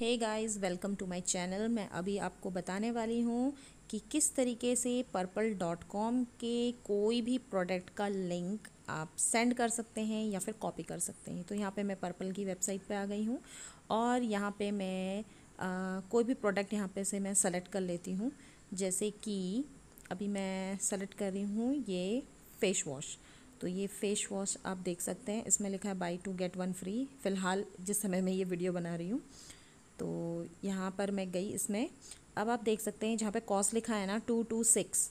hey guys welcome to my channel मैं अभी आपको बताने वाली हूँ कि किस तरीके से पर्पल डॉट कॉम के कोई भी प्रोडक्ट का लिंक आप सेंड कर सकते हैं या फिर कॉपी कर सकते हैं तो यहाँ पे मैं पर्पल की वेबसाइट पे आ गई हूँ और यहाँ पे मैं आ, कोई भी प्रोडक्ट यहाँ पे से मैं सेलेक्ट कर लेती हूँ जैसे कि अभी मैं सेलेक्ट कर रही हूँ ये फेस वॉश तो ये फेस वॉश आप देख सकते हैं इसमें लिखा है buy two get one free फ़िलहाल जिस समय मैं ये वीडियो बना रही हूँ तो यहाँ पर मैं गई इसमें अब आप देख सकते हैं जहाँ पे कॉस्ट लिखा है ना टू टू सिक्स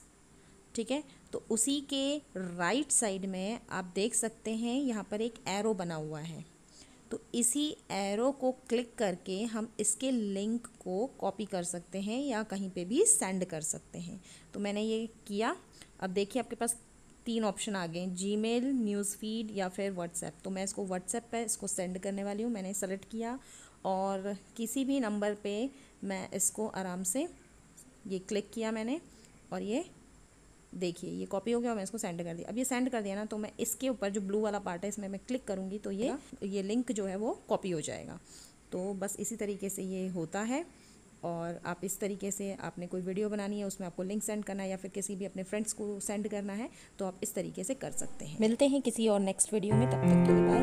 ठीक है तो उसी के राइट साइड में आप देख सकते हैं यहाँ पर एक एरो बना हुआ है तो इसी एरो को क्लिक करके हम इसके लिंक को कॉपी कर सकते हैं या कहीं पे भी सेंड कर सकते हैं तो मैंने ये किया अब देखिए आपके पास तीन ऑप्शन आ गए जी मेल न्यूज़ फीड या फिर व्हाट्सएप तो मैं इसको व्हाट्सएप पर इसको सेंड करने वाली हूँ मैंने सेलेक्ट किया और किसी भी नंबर पे मैं इसको आराम से ये क्लिक किया मैंने और ये देखिए ये कॉपी हो गया और मैं इसको सेंड कर दिया अब ये सेंड कर दिया ना तो मैं इसके ऊपर जो ब्लू वाला पार्ट है इसमें मैं क्लिक करूँगी तो ये ये लिंक जो है वो कॉपी हो जाएगा तो बस इसी तरीके से ये होता है और आप इस तरीके से आपने कोई वीडियो बनानी है उसमें आपको लिंक सेंड करना है या फिर किसी भी अपने फ्रेंड्स को सेंड करना है तो आप इस तरीके से कर सकते हैं मिलते हैं किसी और नेक्स्ट वीडियो में तब तक के लिए बाय